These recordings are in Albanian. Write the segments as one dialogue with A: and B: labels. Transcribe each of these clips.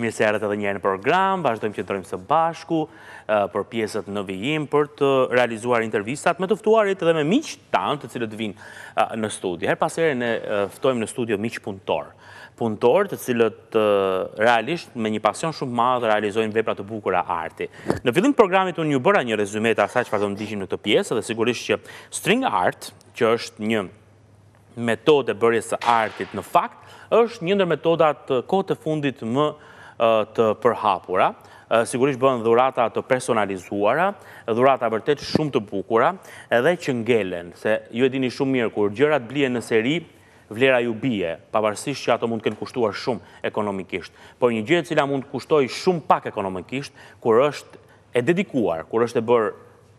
A: Mirëse erët edhe njerë në program, vazhdojmë që të së bashku uh, për pjesët në vijim për të realizuar intervistat me tëftuarit edhe me miqë tanë të cilët vinë uh, në studio. Her pasere në uh, ftojmë në studio miqë punëtor. Punëtor të cilët realisht me një pasion shumë madhë realizojnë vepra të bukura arti. Në fillim të programit unë një bëra një rezumet asaj që të dishim në të pjesë dhe sigurisht që string art, që është një metode bërjes artit në fakt, është ndër metodat kote fundit më të përhapura, sigurisht bëhen dhurata të personalizuara, dhurata vërtet shumë të bukura, edhe që ngellen, se ju e dini shumë mirë, kur gjërat blie në seri, vlera ju bie, pavarësisht që ato mund kënë kushtuar shumë ekonomikisht, por një gjërë cila mund kushtoj shumë pak ekonomikisht, kur është e dedikuar, kur është e bërë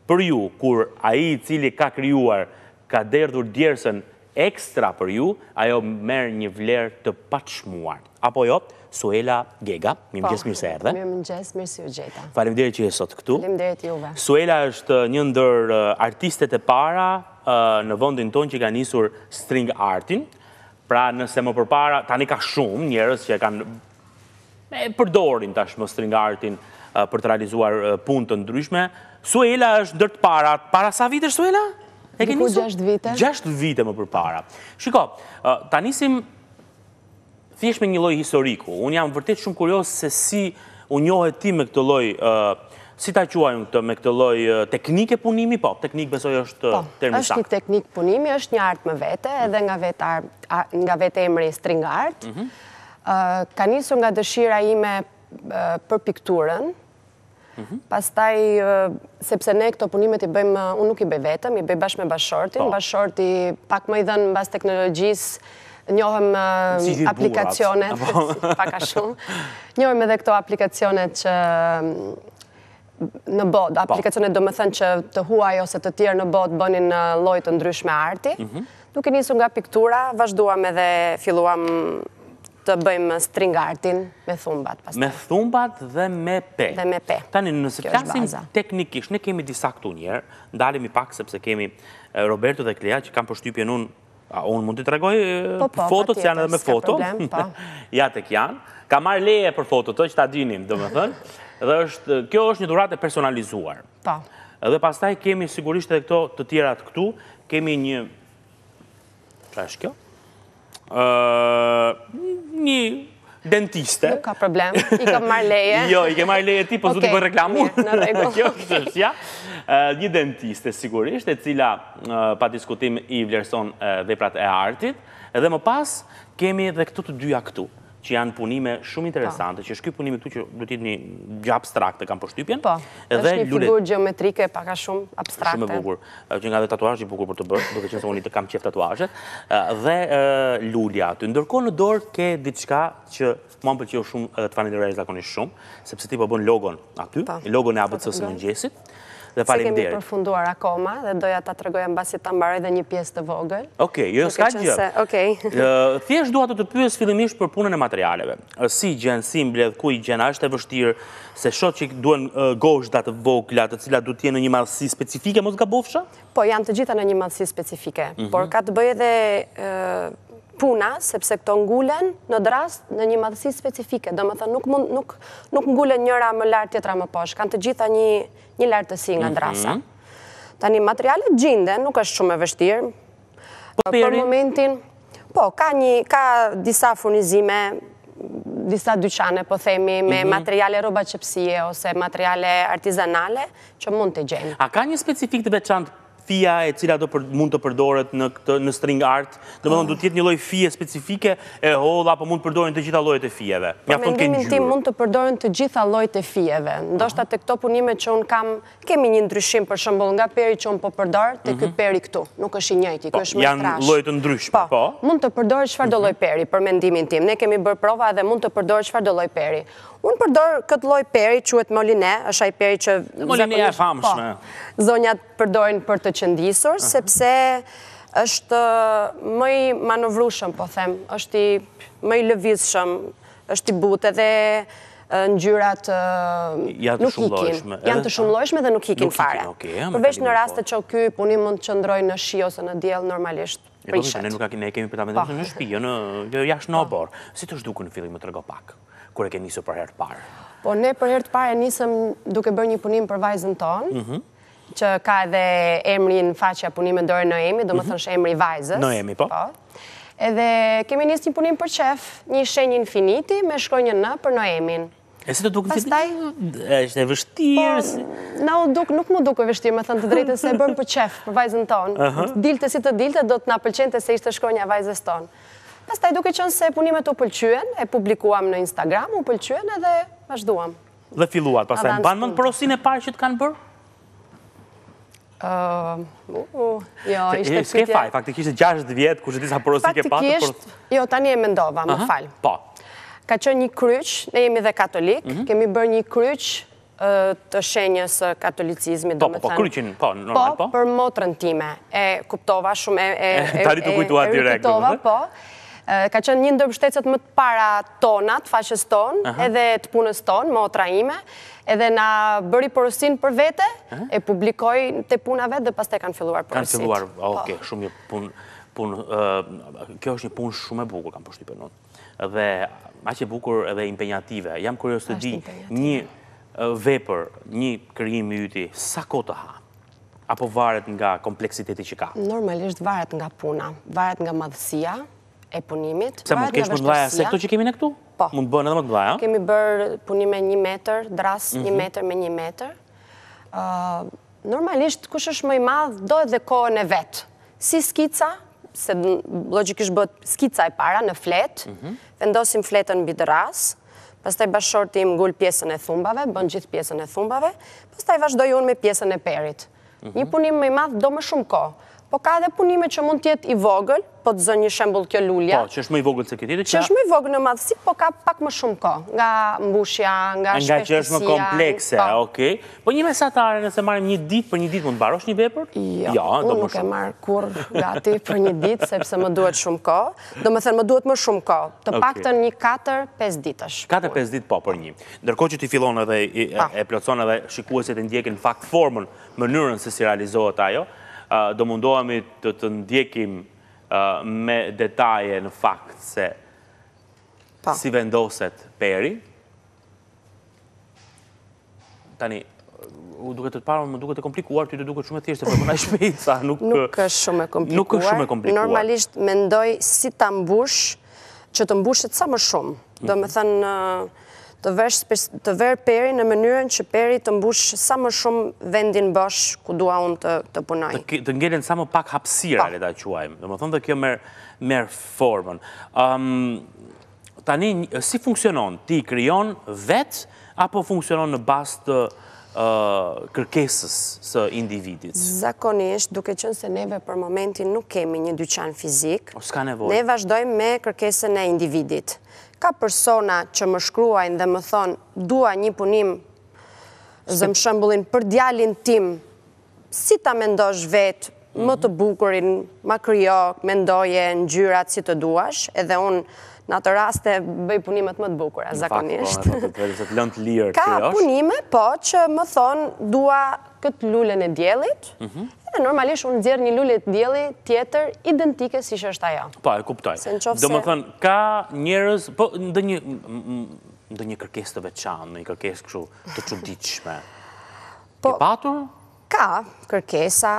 A: për ju, kur aji cili ka kryuar, ka derdhur djersën, ekstra për ju, ajo merë një vlerë të pachmuar. Apo jo, Suela Gega, mi më gjesë po. mirë se erdhe. Mi
B: më gjesë mirë si u gjeta.
A: Falem dire që jesot këtu. Falem të juve. Suela është një ndër artistet e para në vëndin ton që ka njësur string artin, pra nëse më përpara, tani ka shumë njërës që kanë përdorin tashmë string artin për të realizuar punë të ndryshme. Suela është dërtë para, para sa vitë është Suela? Suela? E keni nisur 6 vite më përpara. Shiko, ta nisim thjesht me një lloj historiku. Un jam vërtet shumë kurioz se si u njohet ti me këtë lloj si ta quajnë këtë me këtë lloj teknike punimi, po, teknik besoj është po, Është një
B: teknik punimi, është një art më vete mhm. edhe nga vete nga vetë emri string art. Mhm. ka nisur nga dëshira ime për pikturën, Pas taj, sepse ne këto punimet i bëjmë, unë nuk i bëj vetëm, i bëj bashkë me bashkëshortin. Po. Bashkëshorti pak më i dhenë në basë teknologjisë, njohëm aplikacionet,
A: pak a shumë.
B: Njohëm edhe këto aplikacionet që në bod, po. aplikacionet do më thënë që të huaj ose të tjerë në bod bënin në lojtë ndryshme arti. Mhm. Nuk i njësu nga piktura, vazhduam edhe filluam të bëjmë stringartin me thumbat. Me thumbat dhe me pe. Dhe me pe.
A: Tani, nëse të teknikisht, ne kemi disa këtu njerë, ndalim i pak sepse kemi Roberto dhe Klea që kam përshtypje në unë, a unë mund të të regoj po, po, po, foto, që janë edhe me foto. Po, po, s'ka problem, Ja, të kjanë. Ka marrë leje për foto të që ta dinim, dhe me thënë. Dhe është, kjo është një e personalizuar. Po. Dhe pastaj kemi sigurisht edhe këto të tjerat këtu, kemi një... Pra është kjo? një dentiste. Nuk
B: ka problem, i ka marr leje. Jo,
A: i ke marr leje ti, po zoti po reklamon. Kjo është ja. Një dentiste sigurisht, e cila pa diskutim i vlerëson veprat e artit, dhe më pas kemi edhe këto të dyja këtu që janë punime shumë interesante, po. që është këj punime këtu që do t'jitë një gjë abstrakte, kam përshtypjen. Po, është një figur
B: geometrike paka shumë abstrakte. Shumë e
A: bukur, që nga dhe tatuashtë i bukur për të bërë, duke qenë se unë i të kam qef tatuashtë, dhe lullja aty. Ndërko në dorë ke diçka që më më përqio shumë, edhe të fanë në rejës lakonisht shumë, sepse ti po bën logon aty, po, logon e abëtësës po, në gjesit, dhe falim derit. Se kemi
B: përfunduar akoma, dhe doja ta të regoja në basit të mbaroj dhe një pjesë të vogël.
A: Oke, jo s'ka gjë. Oke. Thjesht duha të të pyës fillimisht për punën e materialeve. Si gjenë, si mbledh, ku i gjenë, ashtë e vështirë, se shot që duen gosh datë vogla, të cila du t'je në një madhësi specifike, mos nga bofësha?
B: Po, janë të gjitha në një madhësi specifike. Mhm. Por ka të bëjë dhe puna, sepse këto ngulen në drast në një madhësi specifike. Do më thë, nuk ngulen njëra më lartë, tjetra më poshë, Kanë të gjitha një lartë të si nga mhm. drasa. Ta një materialet gjinde, nuk është shumë e vështirë. Për momentin... Po, ka një... Ka disa furnizime, disa dyqane, po themi, me mhm. materiale roba qëpsie ose materiale artizanale, që mund të gjenë.
A: A ka një specifik të veçantë fia e cila do mund të përdoret në këtë në string art, domethënë mm. duhet të jetë një lloj fije specifike e holla apo mund të përdoren të gjitha llojet e fijeve. Për mendimin tim mund
B: të përdoren të gjitha llojet e fijeve. Ndoshta mhm. te këto punime që un kam kemi një ndryshim për shembull nga peri që un po përdor te ky mhm. peri këtu, nuk është i njëjti, kjo po, është më e trashë. Ja
A: të ndryshme. Po, po.
B: mund të përdorësh çfarëdo lloj mhm. peri për mendimin tim. Ne kemi bërë prova dhe mund të përdorësh çfarëdo lloj peri. Unë përdorë këtë loj peri, quet moline, është ai peri që... Moline e famshme. Po, zonjat përdorin për të qëndisur, sepse është mëj manovrushëm, po them, është i mëj lëvizshëm, është i butë edhe në gjyrat nuk hikin. Janë të lojshme dhe nuk hikin fare. Përveç në rastet po. që o ky punim mund të qëndroj në shi ose në djel normalisht. Po,
A: ne kemi përta me dhe në shpijo, në jo jashtë në obor. Si të shduku në fillim më të pak? kur e ke njësë për herë të parë?
B: Po, ne për herë të parë e njësëm duke bërë një punim për vajzën tonë, mhm. që ka edhe emri në faqja punim e ndore në emi, do më mhm. thënë shë emri vajzës. Në emi, po. po. Edhe kemi njësë një punim për qef, një shenjë infiniti me shkoj një në për në
A: E si të duke të të të të të Nuk të
B: të vështirë, të të të të se e të për të për vajzën tonë. Dilte si të dilte, do të na pëlqente se ishte shkronja vajzës tonë. Pas taj duke qënë se punimet u pëlqyen, e publikuam në Instagram, u pëlqyen edhe vazhduam.
A: Dhe filluat, pas taj në banë
B: mënë e parë që të kanë bërë? Jo, ishte pytje... Ske faj,
A: faktikisht ishte 6 vjetë, kushtë disa përosin ke patë...
B: Jo, tani e mendova, më falë. Po. Ka qënë një kryq, ne jemi dhe katolik, mhm. kemi bërë një kryq të shenjës katolicizmi, po, po, do me thënë. Po, kryqin, po, normal, po? Po, për motrën time. E kuptova shumë, e... Tari E po ka qenë një ndër mbështetësat më të para tona, të faqes tonë, edhe të punës tonë, motra ime, edhe na bëri porosin për vete, e publikoi te puna vet dhe pastaj kanë filluar porosit. Kanë filluar, po. ok,
A: shumë një punë punë, kjo është një punë shumë e bukur kam përshtypën nëtë. Dhe aq e bukur edhe impenjative. Jam kurioz të di një vepër, një kërgjim yti, sa kohë të ha? Apo varet nga kompleksiteti që ka?
B: Normalisht varet nga puna, varet nga madhësia, e punimit. Se mund kesh më të mdhaja se këto që
A: kemi në këtu? Po. Mund bërë edhe më të mdhaja?
B: Kemi bërë punime një meter, dras një mhm. meter me një meter. Normalisht, kush është më i madhë, do edhe kohën e vetë. Si skica, se logikisht bëtë skica e para në fletë, mhm. vendosim fletën bëjë dras, pas taj bashkërtim im pjesën e thumbave, bënë gjithë pjesën e thumbave, pas taj vazhdoj unë me pjesën e perit. Mhm. Një punim më i madhë, do më shumë kohë po ka dhe punime që mund tjetë i vogël, po të zënjë shembol kjo lullja. Po,
A: që është më i vogël se këtjetit? Që është
B: më i vogël në madhësi, po ka pak më shumë ko, nga mbushja, nga shpeftësia. Nga që është më komplekse,
A: po. okej. Po një mesatare, nëse marim një dit, për një dit mund barosh një vepër? Jo, jo unë nuk e marë
B: kur gati për një dit, sepse më duhet shumë ko. Do më thënë, më duhet më shumë ko, të pak të një 4-5 ditësh. 4-5
A: dit, po, për një. Ndërko që ti filonë dhe e plëconë dhe shikuesit e ndjekin fakt formën, mënyrën se si realizohet ajo, do mundohemi të të ndjekim me detaje në fakt se si vendoset peri. Tani, u duke të të parë, më duke të komplikuar, ty të duke shumë e thjeshtë, po nuk
B: është shumë e komplikuar. Nuk është shumë e komplikuar. Normalisht, mendoj si të mbush, që të mbushet sa më shumë. Do me thënë, të verë peri në mënyrën që peri të mbushë sa më shumë vendin bësh ku dua unë të punaj.
A: Të ngellin sa më pak hapsira, le po. da quajmë, dhe më thonë të kjo merë formën. Tani, si funksionon? Ti i kryon vetë, apo funksionon në bastë të kërkesës së individit?
B: Zakonisht, duke qënë se neve për momentin nuk kemi një dyqan fizik,
A: ne
B: vazhdojmë me kërkesën e individit ka persona që më shkruajnë dhe më thonë, dua një punim, zëmë shëmbullin, për djalin tim, si ta mendosh vetë, më të mhm. bukurin, ma kryo, mendoje, në gjyrat, si të duash, edhe unë, në atë raste, bëj punimet më të bukura, zakonisht. Po, po,
A: ka punime,
B: po, që më thonë, dua këtë lullën e djelit, mhm edhe normalisht unë djerë një lullet djeli tjetër identike si është ajo. Pa,
A: po, e kuptoj. Do më thënë, ka njërës, po ndë një kërkes të veçanë, në një kërkes këshu të qëndiqme.
B: Po, ka kërkesa,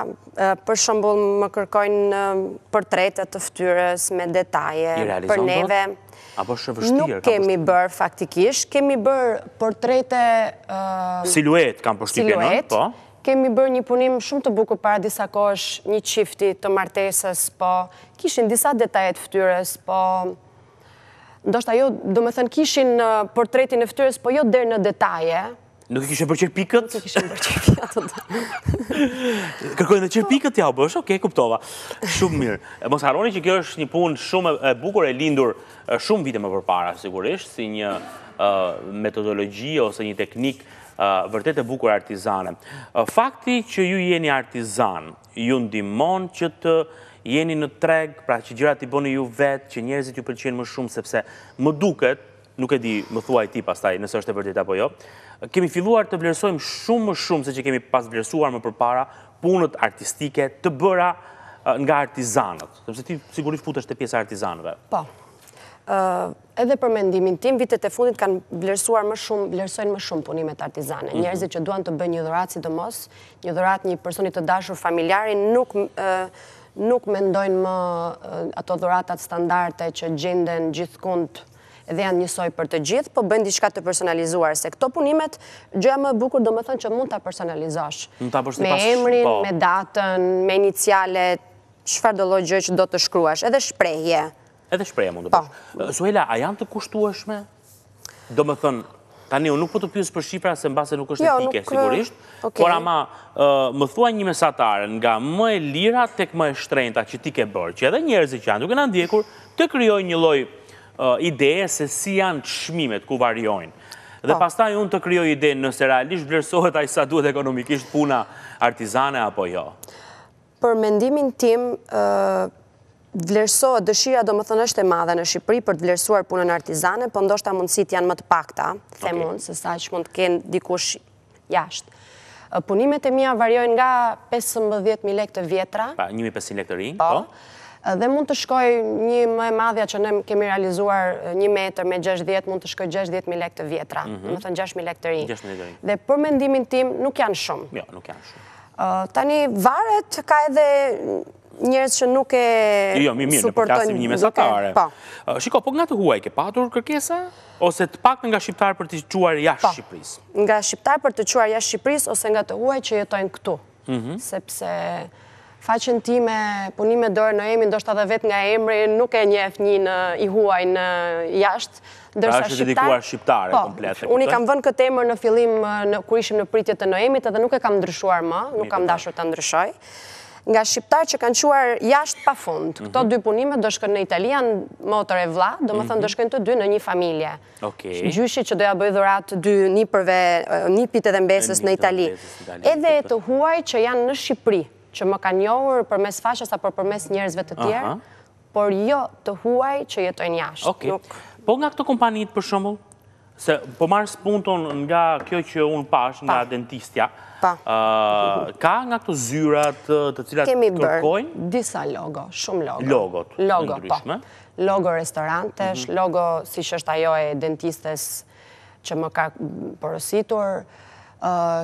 B: për shëmbull më kërkojnë për të ftyrës me detaje, për neve.
A: Apo shë vështirë? Nuk kemi
B: bërë faktikish, kemi bërë për tretët...
A: Siluet, kam për shtipje po?
B: kemi bërë një punim shumë të bukur para disa kosh, një qifti të martesës, po kishin disa detajet ftyrës, po ndoshta jo, do me thënë, kishin uh, portretin e ftyrës, po jo dherë në detaje.
A: Nuk e kishin për qërë pikët? Nuk e kishin për qërë pikët, Kërkojnë dhe qërë pikët, ja, bësh, oke, kuptova. Shumë mirë. Mos haroni që kjo është një punë shumë e bukur e lindur shumë vite më përpara, sigurisht, si një metodologi ose një teknikë vërtet e bukur artizane. Fakti që ju jeni artizan, ju ndimon që të jeni në treg, pra që gjera t'i bëni ju vetë, që njerëzit ju përqenë më shumë, sepse më duket, nuk e di më thua i ti pas taj, është e vërtet apo jo, kemi filluar të vlerësojmë shumë më shumë se që kemi pas vlerësuar më përpara punët artistike të bëra nga artizanët, sepse ti sigurisht futësht të pjesë artizanëve.
B: Pa, po edhe për mendimin tim, vitet e fundit kanë blersuar më shumë, blersojnë më shumë punimet artizane. Mhm. Njerëzit që duan të bëjnë një dhurat si të mos, një dhurat një personit të dashur familjarin, nuk nuk mendojnë më ato dhuratat standarte që gjenden gjithkund edhe janë njësoj për të gjithë, po bëndi shka të personalizuar, se këto punimet, gjëja më bukur do më thënë që mund të personalizosh.
A: Me emrin, po. me
B: datën, me inicialet, shfar do lojgjë që do të shkruash, edhe shprejhje
A: edhe shpreja mund të bësh. Po. Eh, Zuela, a janë të kushtueshme? Do më thënë, tani, unë nuk po të pjusë për Shqipra se mbase nuk është jo, etike, sigurisht, eh, por ama, eh, më thua një mesatare nga më e lira tek më e shtrejnëta që ti ke bërë, që edhe njerëzit që janë duke në ndjekur, të kryoj një loj ideje se si janë të shmimet, ku varjojnë. Dhe po. pastaj unë të kryoj ide nëse realisht vlerësohet a i sa duhet ekonomikisht puna artizane apo jo?
B: Për mendimin tim, vlerësohet dëshira do më thënë është e madhe në Shqipëri për të vlerësuar punën artizane, për po ndoshta mundësit janë më të pakta, themun, se sa që mund të kënë dikush jashtë. Punimet e mija varjojnë nga 15.000 lek të vjetra.
A: Pa, 1.500 lek të rinjë, po?
B: po. Dhe mund të shkoj një më madhja që ne kemi realizuar një metër me 60, mund të shkoj 60.000 lek të vjetra. Më thënë 6.000 lek të rinjë. Dhe për mendimin tim, nuk janë shumë.
A: Jo, nuk janë shumë.
B: Tani, varet ka edhe njërës që nuk e supportojnë. Jo, jo mirë, po në përklasim një mesatare. Po.
A: Shiko, po nga të huaj, ke patur kërkesa? Ose të pak nga shqiptar për të quar jashtë po. Shqipëris?
B: Nga shqiptar për të quar jashtë Shqipëris, ose nga të huaj që jetojnë këtu. Mhm. Sepse faqen ti me punime dërë në emi, ndoshta dhe vetë nga emri, nuk e njef një në i huaj në jashtë. Dërsa pra, është shqiptare komplete. Unë i kam vënë këtë emër në filim kër ishim në pritjet të Noemit edhe nuk e kam ndryshuar më, nuk kam dashur të ndryshoj nga shqiptarë që kanë quar jashtë pa fund. Këto mhm. dy punime dëshkën në Italian, motor e vla, do më thënë dëshkën mhm. të dy në një familje. Gjyshi që doja bëjë dhuratë dy nipërve, nipit edhe mbesës në Itali. Edhe të huaj që janë në Shqipëri, që më kanë njohër për mes fashës apo për mes njerëzve të tjerë, por jo të huaj që jetojnë jashtë.
A: Po nga këto kompanit për shumëllë? Se po marrë spunton nga kjo që unë pash, nga dentistja, ka nga këto zyrat të cilat kërkojnë? Kemi bërë
B: disa logo, shumë logo. Logot, në po. ndryshme. Logo restorantesh, mhm. logo si është ajo e dentistes që më ka përësitur.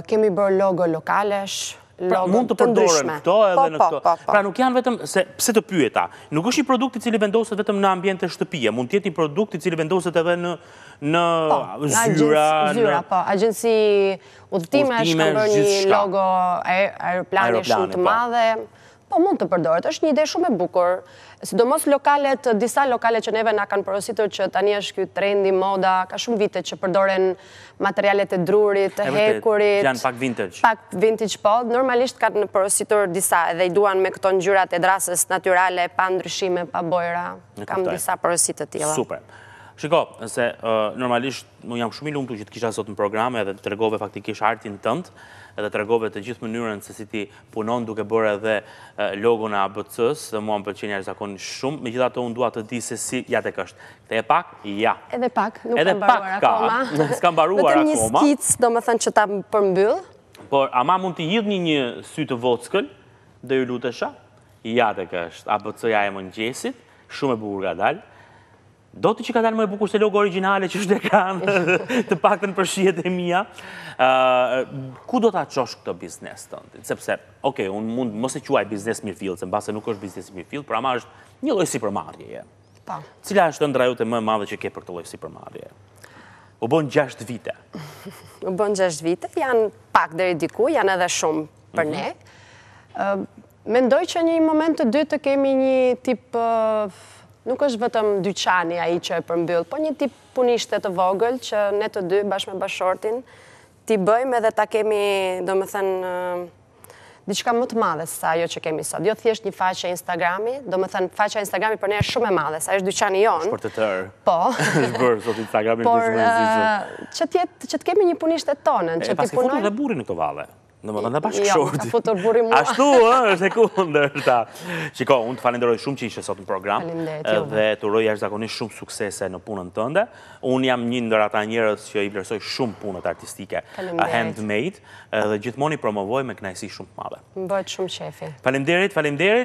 B: Kemi bërë logo lokalesh, Pra, pra mund të përdoren këto edhe në këto. Pra nuk
A: janë vetëm, se pse të pyeta, nuk është një i cili vendosët vetëm në ambjente të shtëpia, mund tjetë një i cili vendosët edhe në në po, zyra, në zyra,
B: po, agjensi utime, shkëmër një logo aeroplane shumë të po. madhe, Po, mund të përdoret, është një ide shumë e bukur, sidomos lokalet, disa lokalet që neve nga kanë përositur që tani është kjo trendi, moda, ka shumë vite që përdoren materialet e drurit, hekurit. Janë pak vintage. Pak vintage, po, normalisht kanë përositur disa edhe i duan me këto njyrat e drasës naturale, pa ndryshime, pa bojra, kam disa përosit të tjela. Super.
A: Shiko, nëse uh, normalisht, më jam shumë i lumtu që të kisha sot në programe dhe të regove faktikisht artin tëndë, edhe të regove të gjithë mënyrën se si ti punon duke bërë edhe logo në ABC-s dhe mua më përqenjë rizakon shumë, me gjitha të unë duat të di se si jatë e kështë. Këte e pak? Ja.
B: Edhe pak, nuk kam baruar akoma. Edhe pak baruar akoma. Vëtëm një skicë, do më thënë që ta përmbyllë.
A: Por, ama mund të jidh një një sytë vockëll, dhe ju lutësha? Jatë e kështë. ABC-ja e mëngjesit, shumë e bukur ga dalë. Do të që ka dalë më e bukur se logo originale që është dhe kanë të pak të në përshjet e mija. Ku do të aqosh këtë biznes të Sepse, oke, unë mund mos e quaj biznes mirë fillë, se në base nuk është biznes mirë fillë, pra ma është një lojë si për je. Po. Cila është të ndrajut e më madhe që ke për të lojë si për U bon 6 vite.
B: U bon 6 vite, janë pak dhe diku, janë edhe shumë për mhm. ne. Mendoj që një moment të dy të kemi një tipë nuk është vëtëm dyqani i që e përmbyllë, po një tip punishtet të vogël që ne të dy bashkë me bashortin ti bëjmë edhe ta kemi, do më thënë, diqka më të madhe sa jo që kemi sot. Jo thjesht një faqe Instagrami, do më thënë faqe Instagrami për ne është shumë e madhe, sa është dyqani jonë. Shpër të tërë. Po.
A: Shpër sot Instagrami për shumë e
B: zizë. Por që të kemi një punishtet tonën. E paske fotur dhe
A: buri në këto vale. Në më gënda bashkë shorti. Ashtu, është e kundër ta. Shiko, unë të falenderoj shumë që ishe sot në program. Jo. Dhe të uroj jashtë zakonisht shumë suksese në punën tënde. Unë jam një ndër ata njërës që i vlerësoj shumë punët artistike. Handmade. Dhe gjithmoni promovoj me knajsi shumë të madhe.
B: Mbojt shumë qefi.
A: Falenderit, falenderit.